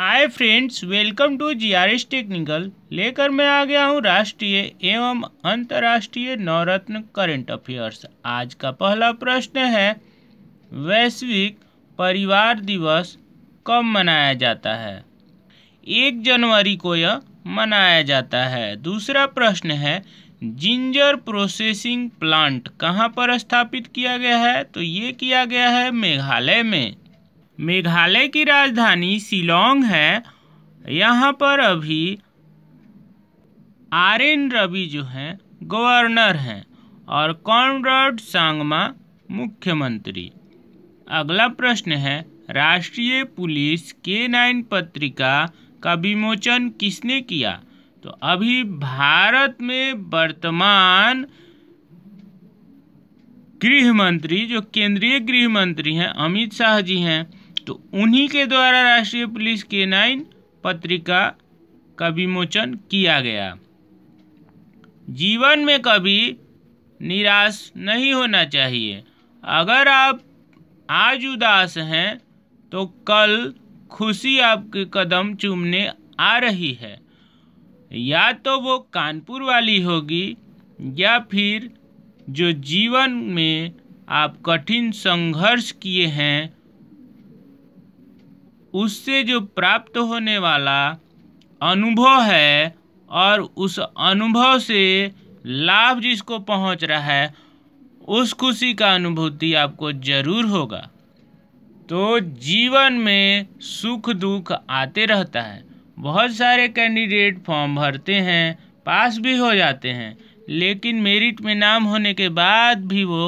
hi friends welcome to GRS technical लेकर मैं आ गया हूँ राष्ट्रीय एवं अंतर्राष्ट्रीय नवरत्न करंट अफेयर्स आज का पहला प्रश्न है वैश्विक परिवार दिवस कब मनाया जाता है एक जनवरी को यह मनाया जाता है दूसरा प्रश्न है जिंजर प्रोसेसिंग प्लांट कहाँ पर स्थापित किया गया है तो ये किया गया है मेघालय में मेघालय की राजधानी शिलोंग है यहाँ पर अभी आर एन रवि जो हैं गवर्नर हैं और कॉनराड सांगमा मुख्यमंत्री अगला प्रश्न है राष्ट्रीय पुलिस के नाइन पत्रिका का विमोचन किसने किया तो अभी भारत में वर्तमान गृह मंत्री जो केंद्रीय गृह मंत्री हैं अमित शाह जी हैं तो उन्हीं के द्वारा राष्ट्रीय पुलिस के नाइन पत्रिका का विमोचन किया गया जीवन में कभी निराश नहीं होना चाहिए अगर आप आज उदास हैं तो कल खुशी आपके कदम चूमने आ रही है या तो वो कानपुर वाली होगी या फिर जो जीवन में आप कठिन संघर्ष किए हैं उससे जो प्राप्त होने वाला अनुभव है और उस अनुभव से लाभ जिसको पहुंच रहा है उस खुशी का अनुभूति आपको जरूर होगा तो जीवन में सुख दुख आते रहता है बहुत सारे कैंडिडेट फॉर्म भरते हैं पास भी हो जाते हैं लेकिन मेरिट में नाम होने के बाद भी वो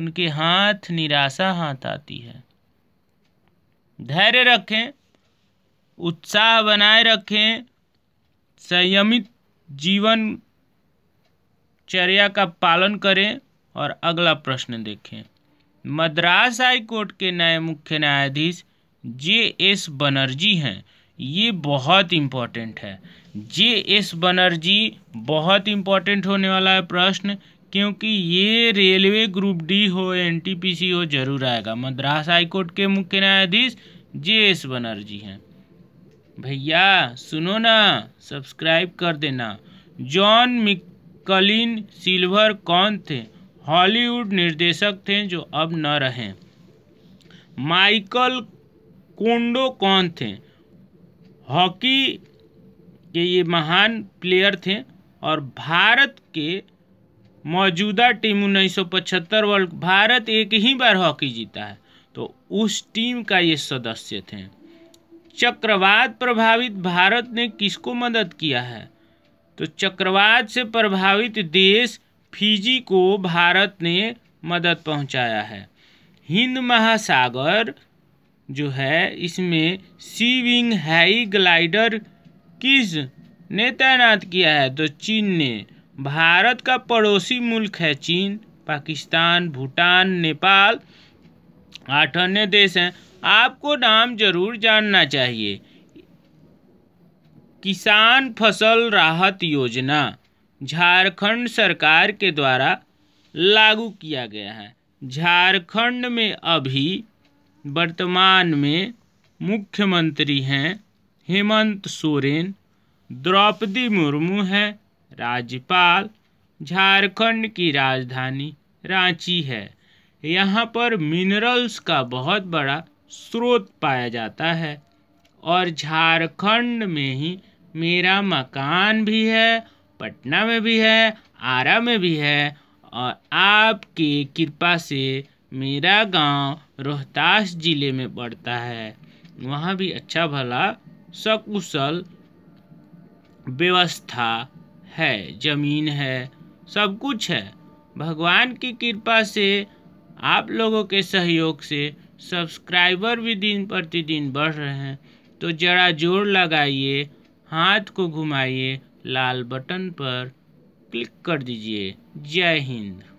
उनके हाथ निराशा हाथ आती है धैर्य रखें उत्साह बनाए रखें संयमित जीवन चर्या का पालन करें और अगला प्रश्न देखें मद्रास हाई कोर्ट के नए मुख्य न्यायाधीश जे एस बनर्जी हैं ये बहुत इम्पॉर्टेंट है जे एस बनर्जी बहुत इम्पॉर्टेंट होने वाला है प्रश्न क्योंकि ये रेलवे ग्रुप डी हो एन हो जरूर आएगा मद्रास हाईकोर्ट के मुख्य न्यायाधीश जे एस बनर्जी हैं भैया सुनो ना सब्सक्राइब कर देना जॉन मिकलिन सिल्वर कौन थे हॉलीवुड निर्देशक थे जो अब न रहे माइकल कोंडो कौन थे हॉकी के ये महान प्लेयर थे और भारत के मौजूदा टीम उन्नीस सौ पचहत्तर वर्ल्ड भारत एक ही बार हॉकी जीता है तो उस टीम का ये सदस्य थे चक्रवात प्रभावित भारत ने किसको मदद किया है तो चक्रवात से प्रभावित देश फिजी को भारत ने मदद पहुंचाया है हिंद महासागर जो है इसमें सी विंग हाई ग्लाइडर किस ने तैनात किया है तो चीन ने भारत का पड़ोसी मुल्क है चीन पाकिस्तान भूटान नेपाल आठ अन्य देश हैं आपको नाम जरूर जानना चाहिए किसान फसल राहत योजना झारखंड सरकार के द्वारा लागू किया गया है झारखंड में अभी वर्तमान में मुख्यमंत्री हैं हेमंत सोरेन द्रौपदी मुर्मू हैं राज्यपाल झारखंड की राजधानी रांची है यहाँ पर मिनरल्स का बहुत बड़ा स्रोत पाया जाता है और झारखंड में ही मेरा मकान भी है पटना में भी है आरा में भी है और आपके कृपा से मेरा गांव रोहतास ज़िले में पड़ता है वहाँ भी अच्छा भला सकुशल व्यवस्था है ज़मीन है सब कुछ है भगवान की कृपा से आप लोगों के सहयोग से सब्सक्राइबर भी दिन प्रतिदिन बढ़ रहे हैं तो जरा जोर लगाइए हाथ को घुमाइए लाल बटन पर क्लिक कर दीजिए जय हिंद